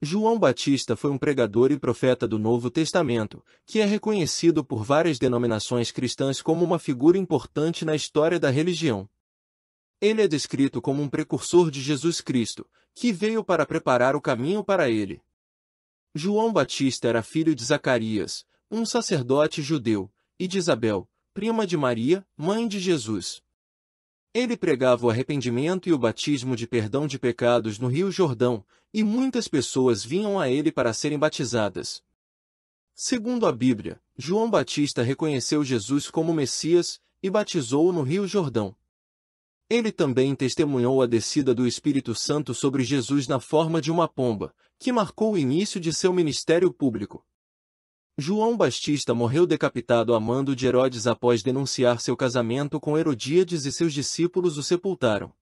João Batista foi um pregador e profeta do Novo Testamento, que é reconhecido por várias denominações cristãs como uma figura importante na história da religião. Ele é descrito como um precursor de Jesus Cristo, que veio para preparar o caminho para ele. João Batista era filho de Zacarias, um sacerdote judeu, e de Isabel, prima de Maria, mãe de Jesus. Ele pregava o arrependimento e o batismo de perdão de pecados no Rio Jordão, e muitas pessoas vinham a ele para serem batizadas. Segundo a Bíblia, João Batista reconheceu Jesus como Messias e batizou-o no Rio Jordão. Ele também testemunhou a descida do Espírito Santo sobre Jesus na forma de uma pomba, que marcou o início de seu ministério público. João Batista morreu decapitado a mando de Herodes após denunciar seu casamento com Herodíades e seus discípulos o sepultaram.